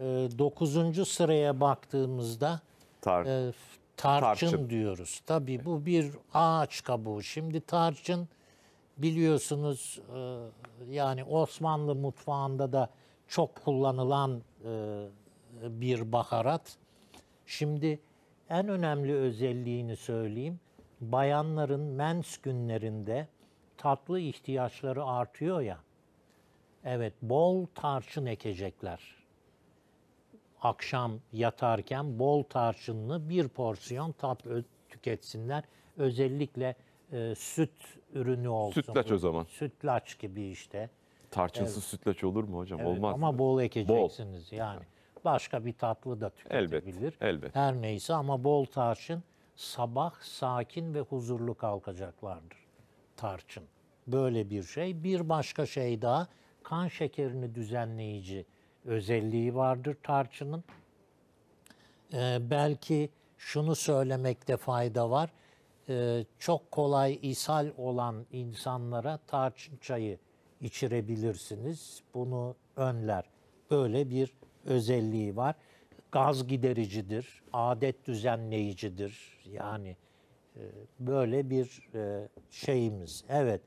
9. Ee, sıraya baktığımızda Tar e, tarçın, tarçın diyoruz. Tabii bu bir ağaç kabuğu. Şimdi tarçın biliyorsunuz e, yani Osmanlı mutfağında da çok kullanılan e, bir baharat. Şimdi en önemli özelliğini söyleyeyim. Bayanların mens günlerinde tatlı ihtiyaçları artıyor ya. Evet, bol tarçın ekecekler akşam yatarken bol tarçınlı bir porsiyon tatlı tüketsinler. Özellikle e, süt ürünü olsun. Sütlaç o zaman. Sütlaç gibi işte. Tarçınsız evet. sütlaç olur mu hocam? Evet, Olmaz. Ama bol ekeceksiniz bol. yani. Başka bir tatlı da tüketebilir. Elbet, elbet. Her neyse ama bol tarçın sabah sakin ve huzurlu kalkacaklardır. Tarçın. Böyle bir şey. Bir başka şey daha kan şekerini düzenleyici özelliği vardır tarçının. Ee, belki şunu söylemekte fayda var. Ee, çok kolay ishal olan insanlara tarçın çayı içirebilirsiniz. Bunu önler. Böyle bir özelliği var. Gaz gidericidir, adet düzenleyicidir. Yani e, böyle bir e, şeyimiz. Evet,